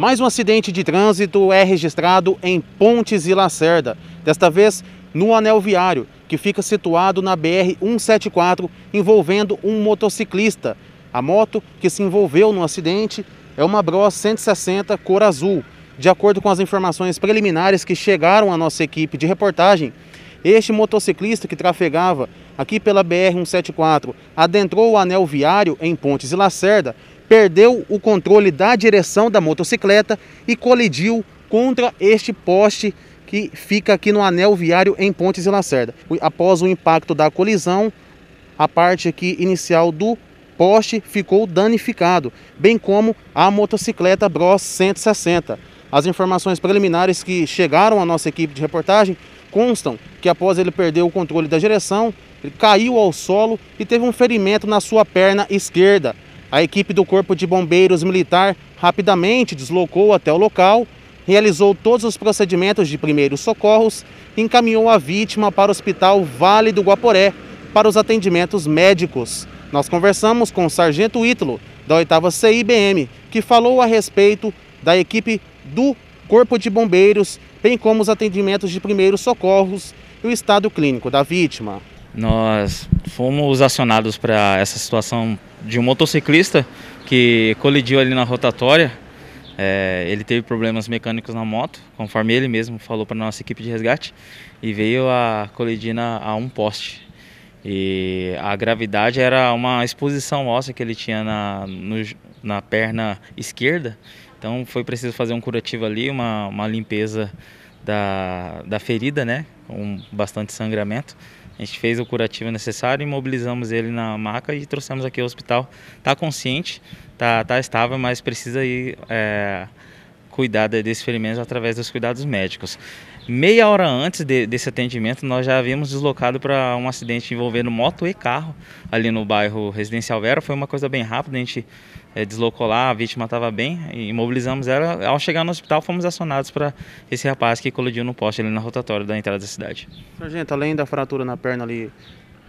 Mais um acidente de trânsito é registrado em Pontes e Lacerda, desta vez no anel viário, que fica situado na BR-174, envolvendo um motociclista. A moto que se envolveu no acidente é uma Bros 160 cor azul. De acordo com as informações preliminares que chegaram à nossa equipe de reportagem, este motociclista que trafegava aqui pela BR-174 adentrou o anel viário em Pontes e Lacerda perdeu o controle da direção da motocicleta e colidiu contra este poste que fica aqui no anel viário em Pontes e Lacerda. Após o impacto da colisão, a parte aqui inicial do poste ficou danificado, bem como a motocicleta Bros 160. As informações preliminares que chegaram à nossa equipe de reportagem constam que após ele perder o controle da direção, ele caiu ao solo e teve um ferimento na sua perna esquerda. A equipe do Corpo de Bombeiros Militar rapidamente deslocou até o local, realizou todos os procedimentos de primeiros socorros e encaminhou a vítima para o Hospital Vale do Guaporé para os atendimentos médicos. Nós conversamos com o Sargento Ítalo, da 8 CIBM, que falou a respeito da equipe do Corpo de Bombeiros, bem como os atendimentos de primeiros socorros e o estado clínico da vítima. Nós fomos acionados para essa situação de um motociclista que colidiu ali na rotatória. É, ele teve problemas mecânicos na moto, conforme ele mesmo falou para nossa equipe de resgate, e veio a colidir na, a um poste. E a gravidade era uma exposição óssea que ele tinha na, no, na perna esquerda, então foi preciso fazer um curativo ali, uma, uma limpeza da, da ferida, né? Com bastante sangramento. A gente fez o curativo necessário, imobilizamos ele na maca e trouxemos aqui ao hospital. Está consciente, está tá estável, mas precisa ir é, cuidar desses ferimentos através dos cuidados médicos. Meia hora antes de, desse atendimento, nós já havíamos deslocado para um acidente envolvendo moto e carro ali no bairro Residencial Vera. Foi uma coisa bem rápida, a gente é, deslocou lá, a vítima estava bem e imobilizamos ela. Ao chegar no hospital, fomos acionados para esse rapaz que colidiu no poste ali na rotatória da entrada da cidade. Sargento, além da fratura na perna ali,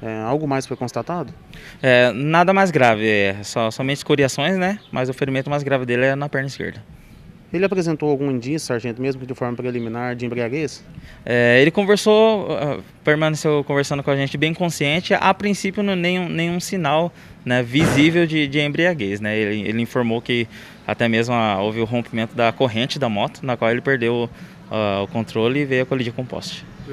é, algo mais foi constatado? É, nada mais grave, é, só, somente escoriações, né? Mas o ferimento mais grave dele é na perna esquerda. Ele apresentou algum indício, sargento, mesmo que de forma preliminar, de embriaguez? É, ele conversou, ah, permaneceu conversando com a gente bem consciente. A princípio, não, nenhum, nenhum sinal né, visível de, de embriaguez. Né? Ele, ele, informou que até mesmo ah, houve o rompimento da corrente da moto, na qual ele perdeu ah, o controle e veio a colidir com o poste.